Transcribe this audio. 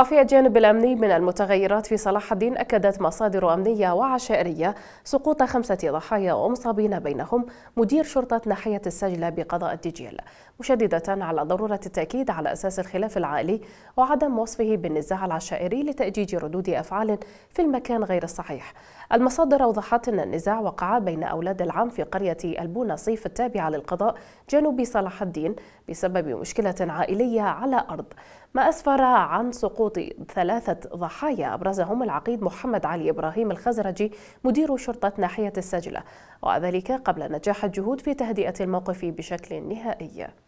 وفي الجانب الأمني من المتغيرات في صلاح الدين أكدت مصادر أمنية وعشائرية سقوط خمسة ضحايا ومصابين بينهم مدير شرطة ناحية السجلة بقضاء الدجيل مشددة على ضرورة التأكيد على أساس الخلاف العائلي وعدم وصفه بالنزاع العشائري لتأجيج ردود أفعال في المكان غير الصحيح المصادر أوضحت أن النزاع وقع بين أولاد العم في قرية البوناصيف التابعة للقضاء جنوب صلاح الدين بسبب مشكلة عائلية على أرض ما أسفر عن سقوط سقوط ثلاثة ضحايا أبرزهم العقيد محمد علي إبراهيم الخزرجي مدير شرطة ناحية السجلة وذلك قبل نجاح الجهود في تهدئة الموقف بشكل نهائي